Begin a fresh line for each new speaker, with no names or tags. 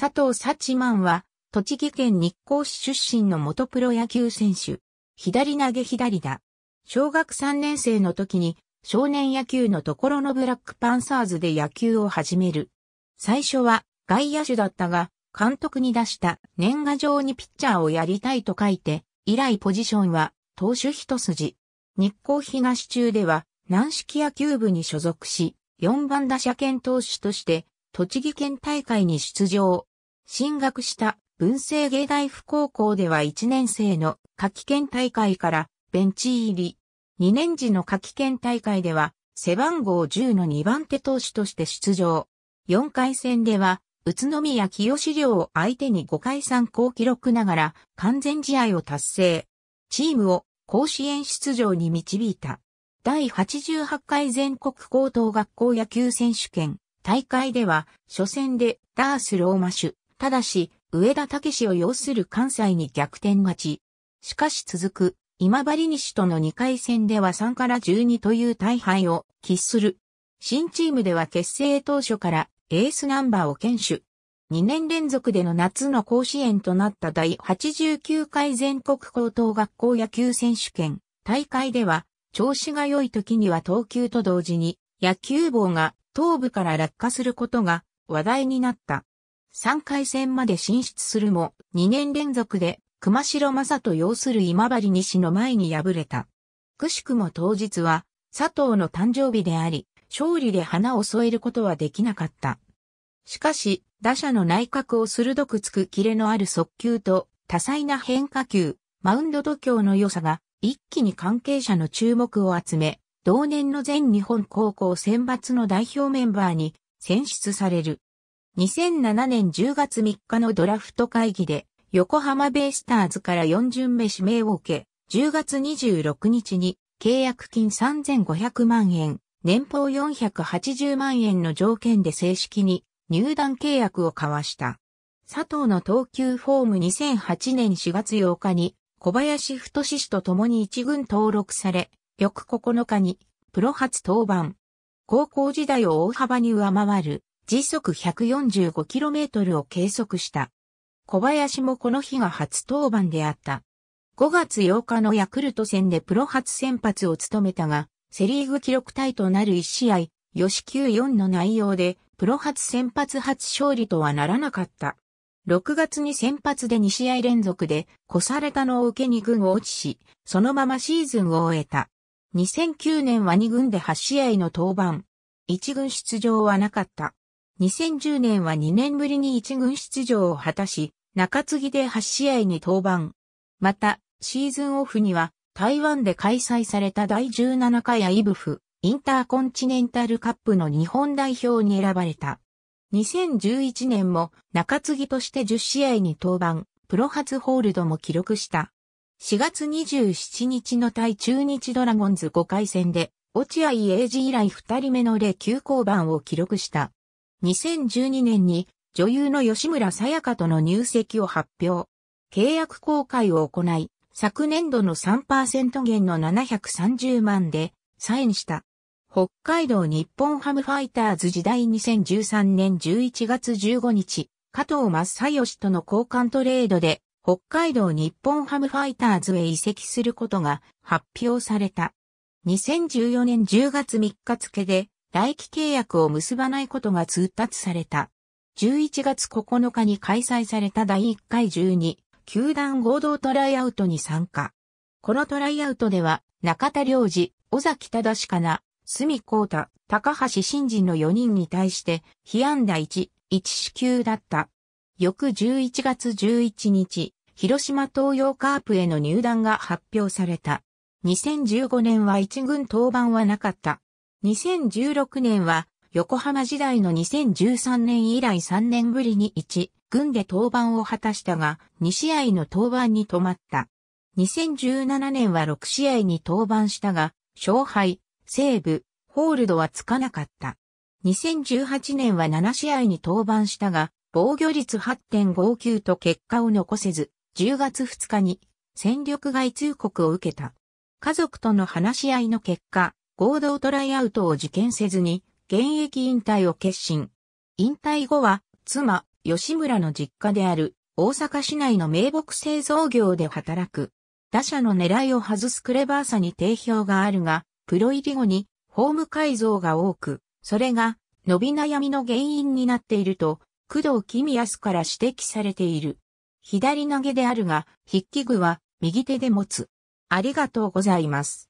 佐藤幸満は、栃木県日光市出身の元プロ野球選手。左投げ左だ。小学3年生の時に、少年野球のところのブラックパンサーズで野球を始める。最初は外野手だったが、監督に出した年賀状にピッチャーをやりたいと書いて、以来ポジションは投手一筋。日光東中では軟式野球部に所属し、4番打者兼投手として栃木県大会に出場。進学した文政芸大附高校では1年生の夏季県大会からベンチ入り。2年時の夏季県大会では背番号10の2番手投手として出場。4回戦では宇都宮清志寮を相手に5回参考記録ながら完全試合を達成。チームを甲子園出場に導いた。第88回全国高等学校野球選手権大会では初戦でダースローマシュただし、上田武史を要する関西に逆転勝ち。しかし続く、今治西との2回戦では3から12という大敗を喫する。新チームでは結成当初からエースナンバーを堅守。2年連続での夏の甲子園となった第89回全国高等学校野球選手権大会では調子が良い時には投球と同時に野球棒が頭部から落下することが話題になった。3回戦まで進出するも、2年連続で熊代正と要する今治西の前に敗れた。くしくも当日は、佐藤の誕生日であり、勝利で花を添えることはできなかった。しかし、打者の内角を鋭くつくキレのある速球と、多彩な変化球、マウンド度胸の良さが、一気に関係者の注目を集め、同年の全日本高校選抜の代表メンバーに選出される。2007年10月3日のドラフト会議で、横浜ベイスターズから4巡目指名を受け、10月26日に契約金3500万円、年俸480万円の条件で正式に入団契約を交わした。佐藤の投球フォーム2008年4月8日に小林太氏と共に一軍登録され、翌9日にプロ初登板。高校時代を大幅に上回る時速 145km を計測した。小林もこの日が初登板であった。5月8日のヤクルト戦でプロ初先発を務めたが、セリーグ記録体となる1試合、吉球4の内容で、プロ初先発初勝利とはならなかった。6月に先発で2試合連続で、越されたのを受けに軍を落ちし、そのままシーズンを終えた。2009年は2軍で8試合の登板。1軍出場はなかった。2010年は2年ぶりに一軍出場を果たし、中継ぎで8試合に登板。また、シーズンオフには、台湾で開催された第17回アイブフ、インターコンチネンタルカップの日本代表に選ばれた。2011年も中継ぎとして10試合に登板、プロ初ホールドも記録した。4月27日の対中日ドラゴンズ5回戦で、落合英治以来2人目の例9交番を記録した。2012年に女優の吉村さやかとの入籍を発表。契約公開を行い、昨年度の3%減の730万でサインした。北海道日本ハムファイターズ時代2013年11月15日、加藤正義との交換トレードで、北海道日本ハムファイターズへ移籍することが発表された。2014年10月3日付で、来期契約を結ばないことが通達された。11月9日に開催された第1回12球団合同トライアウトに参加。このトライアウトでは、中田良二、尾崎正かな、隅光太、高橋新人の4人に対して、被安打1、1死給だった。翌11月11日、広島東洋カープへの入団が発表された。2015年は1軍登板はなかった。2016年は横浜時代の2013年以来3年ぶりに1軍で登板を果たしたが2試合の登板に止まった。2017年は6試合に登板したが勝敗、セーブ、ホールドはつかなかった。2018年は7試合に登板したが防御率8.59と結果を残せず10月2日に戦力外通告を受けた。家族との話し合いの結果、合同トライアウトを受験せずに、現役引退を決心。引退後は、妻、吉村の実家である、大阪市内の名木製造業で働く。打者の狙いを外すクレバーさに定評があるが、プロ入り後に、ホーム改造が多く、それが、伸び悩みの原因になっていると、工藤公康から指摘されている。左投げであるが、筆記具は右手で持つ。ありがとうございます。